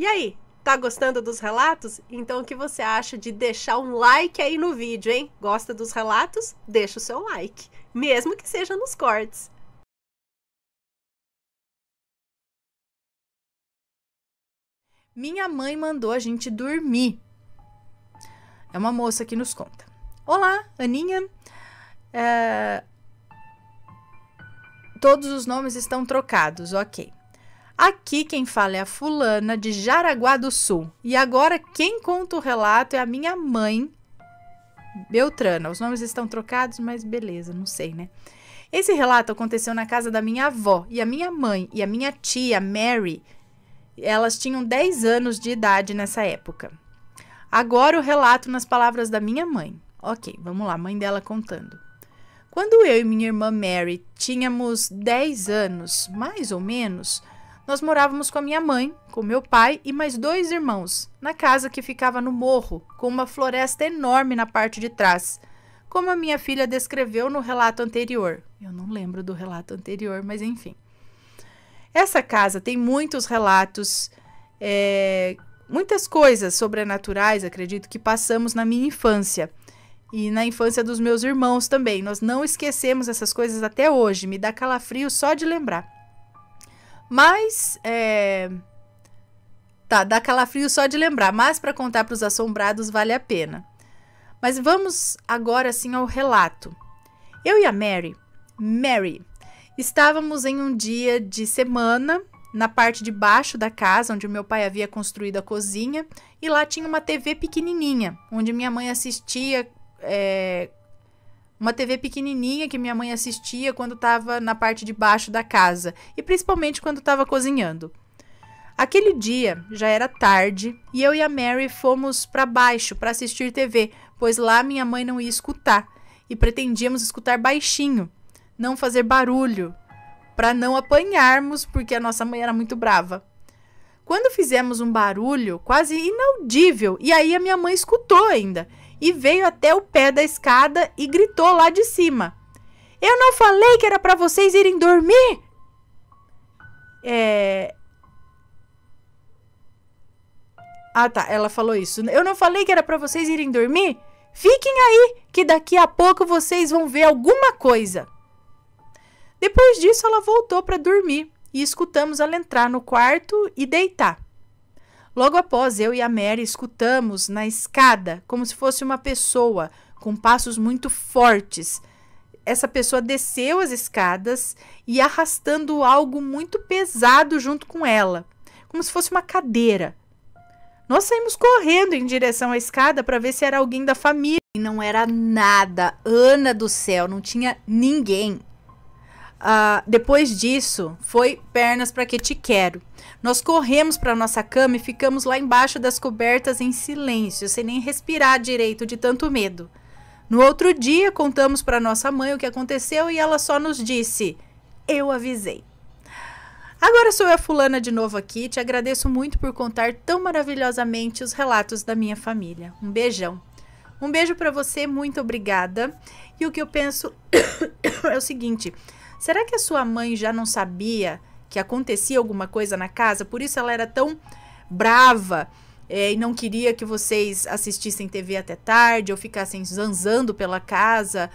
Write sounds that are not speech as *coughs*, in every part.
E aí, tá gostando dos relatos? Então o que você acha de deixar um like aí no vídeo, hein? Gosta dos relatos? Deixa o seu like, mesmo que seja nos cortes. Minha mãe mandou a gente dormir. É uma moça que nos conta. Olá, Aninha. É... Todos os nomes estão trocados, ok. Aqui quem fala é a fulana de Jaraguá do Sul. E agora quem conta o relato é a minha mãe, Beltrana. Os nomes estão trocados, mas beleza, não sei, né? Esse relato aconteceu na casa da minha avó e a minha mãe e a minha tia Mary. Elas tinham 10 anos de idade nessa época. Agora o relato nas palavras da minha mãe. Ok, vamos lá, mãe dela contando. Quando eu e minha irmã Mary tínhamos 10 anos, mais ou menos, nós morávamos com a minha mãe, com meu pai e mais dois irmãos, na casa que ficava no morro, com uma floresta enorme na parte de trás, como a minha filha descreveu no relato anterior. Eu não lembro do relato anterior, mas enfim. Essa casa tem muitos relatos, é, muitas coisas sobrenaturais, acredito, que passamos na minha infância e na infância dos meus irmãos também. Nós não esquecemos essas coisas até hoje, me dá calafrio só de lembrar. Mas. É... Tá, dá calafrio só de lembrar, mas para contar para os assombrados vale a pena. Mas vamos agora sim ao relato. Eu e a Mary, Mary, estávamos em um dia de semana na parte de baixo da casa onde meu pai havia construído a cozinha e lá tinha uma TV pequenininha onde minha mãe assistia é, uma TV pequenininha que minha mãe assistia quando estava na parte de baixo da casa e principalmente quando estava cozinhando. Aquele dia já era tarde e eu e a Mary fomos para baixo para assistir TV, pois lá minha mãe não ia escutar e pretendíamos escutar baixinho, não fazer barulho, para não apanharmos, porque a nossa mãe era muito brava. Quando fizemos um barulho quase inaudível, e aí a minha mãe escutou ainda, e veio até o pé da escada e gritou lá de cima: Eu não falei que era para vocês irem dormir? É. Ah, tá, ela falou isso. Eu não falei que era para vocês irem dormir? Fiquem aí, que daqui a pouco vocês vão ver alguma coisa. Depois disso, ela voltou para dormir e escutamos ela entrar no quarto e deitar. Logo após, eu e a Mary escutamos na escada como se fosse uma pessoa com passos muito fortes. Essa pessoa desceu as escadas e arrastando algo muito pesado junto com ela, como se fosse uma cadeira. Nós saímos correndo em direção à escada para ver se era alguém da família. E não era nada. Ana do céu, não tinha ninguém. Uh, depois disso, foi pernas para que te quero. Nós corremos para nossa cama e ficamos lá embaixo das cobertas em silêncio, sem nem respirar direito de tanto medo. No outro dia, contamos para nossa mãe o que aconteceu e ela só nos disse: Eu avisei. Agora sou eu, Fulana, de novo aqui. Te agradeço muito por contar tão maravilhosamente os relatos da minha família. Um beijão. Um beijo para você, muito obrigada. E o que eu penso *coughs* é o seguinte: Será que a sua mãe já não sabia que acontecia alguma coisa na casa? Por isso ela era tão brava é, e não queria que vocês assistissem TV até tarde ou ficassem zanzando pela casa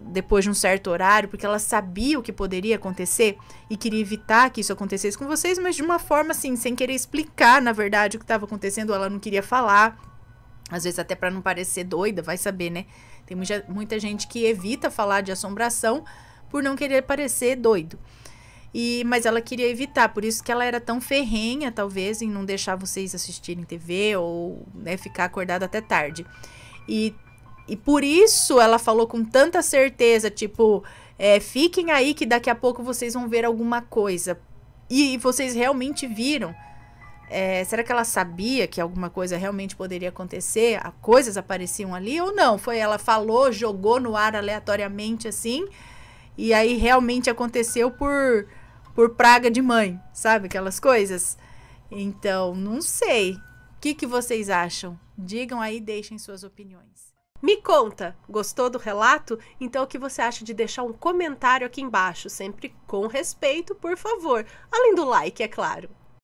depois de um certo horário, porque ela sabia o que poderia acontecer e queria evitar que isso acontecesse com vocês, mas de uma forma assim, sem querer explicar, na verdade, o que estava acontecendo, ela não queria falar. Às vezes até para não parecer doida, vai saber, né? Tem muita, muita gente que evita falar de assombração por não querer parecer doido. E, mas ela queria evitar, por isso que ela era tão ferrenha, talvez, em não deixar vocês assistirem TV ou né, ficar acordada até tarde. E, e por isso ela falou com tanta certeza, tipo, é, fiquem aí que daqui a pouco vocês vão ver alguma coisa. E, e vocês realmente viram. É, será que ela sabia que alguma coisa realmente poderia acontecer? A, coisas apareciam ali ou não? Foi ela falou, jogou no ar aleatoriamente assim e aí realmente aconteceu por, por praga de mãe, sabe? Aquelas coisas. Então, não sei. O que, que vocês acham? Digam aí, deixem suas opiniões. Me conta, gostou do relato? Então o que você acha de deixar um comentário aqui embaixo, sempre com respeito, por favor, além do like, é claro.